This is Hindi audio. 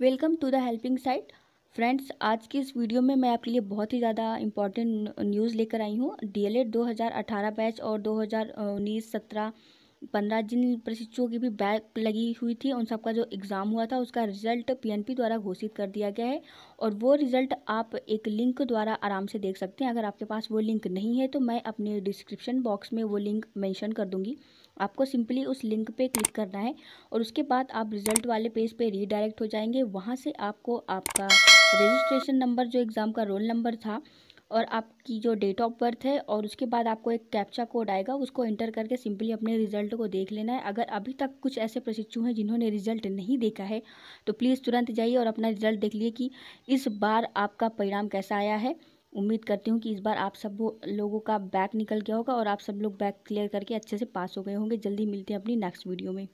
welcome to the helping site friends आज की इस वीडियो में मैं आपके लिए बहुत ही ज़्यादा इंपॉर्टेंट न्यूज़ लेकर आई हूँ डीएलएड 2018 बैच और 2019 सत्रह पंद्रह जिन प्रशिक्षुओं की भी बैक लगी हुई थी उन सबका जो एग्ज़ाम हुआ था उसका रिजल्ट पीएनपी द्वारा घोषित कर दिया गया है और वो रिज़ल्ट आप एक लिंक द्वारा आराम से देख सकते हैं अगर आपके पास वो लिंक नहीं है तो मैं अपने डिस्क्रिप्शन बॉक्स में वो लिंक मेंशन कर दूंगी आपको सिंपली उस लिंक पर क्लिक करना है और उसके बाद आप रिज़ल्ट वाले पेज पे रीडायरेक्ट हो जाएंगे वहाँ से आपको आपका रजिस्ट्रेशन नंबर जो एग्ज़ाम का रोल नंबर था और आपकी जो डेट ऑफ बर्थ है और उसके बाद आपको एक कैप्चा कोड आएगा उसको एंटर करके सिंपली अपने रिजल्ट को देख लेना है अगर अभी तक कुछ ऐसे प्रशिक्षु हैं जिन्होंने रिजल्ट नहीं देखा है तो प्लीज़ तुरंत जाइए और अपना रिजल्ट देख लिए कि इस बार आपका परिणाम कैसा आया है उम्मीद करती हूँ कि इस बार आप सब लोगों का बैक निकल गया होगा और आप सब लोग बैक क्लियर करके अच्छे से पास हो गए होंगे जल्दी मिलते हैं अपनी नेक्स्ट वीडियो में